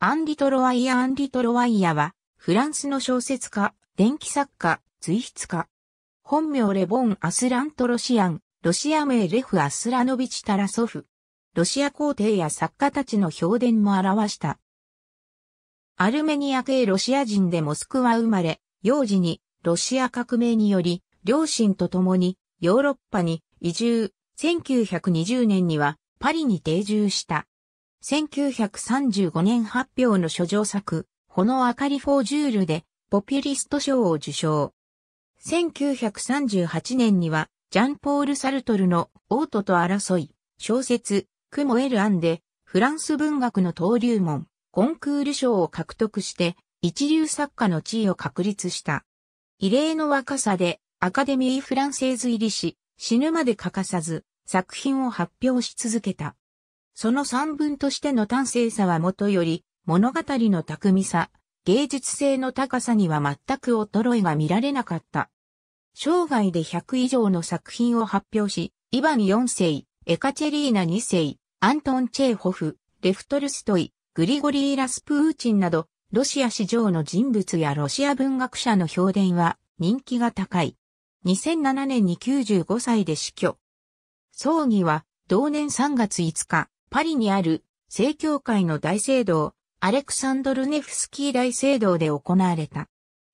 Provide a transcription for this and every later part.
アンリ・トロワイヤ・アンリ・トロワイヤは、フランスの小説家、電気作家、随筆家。本名レボン・アスラント・ロシアン、ロシア名レフ・アスラノビチ・タラソフ。ロシア皇帝や作家たちの評伝も表した。アルメニア系ロシア人でモスクワ生まれ、幼児にロシア革命により、両親と共にヨーロッパに移住、1920年にはパリに定住した。1935年発表の諸上作、炎あかりフォージュールで、ポピュリスト賞を受賞。1938年には、ジャンポール・サルトルの、オートと争い、小説、クモエル・アンで、フランス文学の登竜門、コンクール賞を獲得して、一流作家の地位を確立した。異例の若さで、アカデミー・フランセーズ入りし、死ぬまで欠かさず、作品を発表し続けた。その三分としての端正さはもとより、物語の巧みさ、芸術性の高さには全く衰えが見られなかった。生涯で100以上の作品を発表し、イヴァン4世、エカチェリーナ2世、アントン・チェーホフ、レフトルストイ、グリゴリー・ラスプーチンなど、ロシア史上の人物やロシア文学者の評伝は人気が高い。2007年に95歳で死去。葬儀は同年3月5日、パリにある正教会の大聖堂、アレクサンドルネフスキー大聖堂で行われた。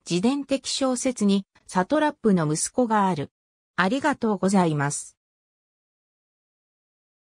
自伝的小説にサトラップの息子がある。ありがとうございます。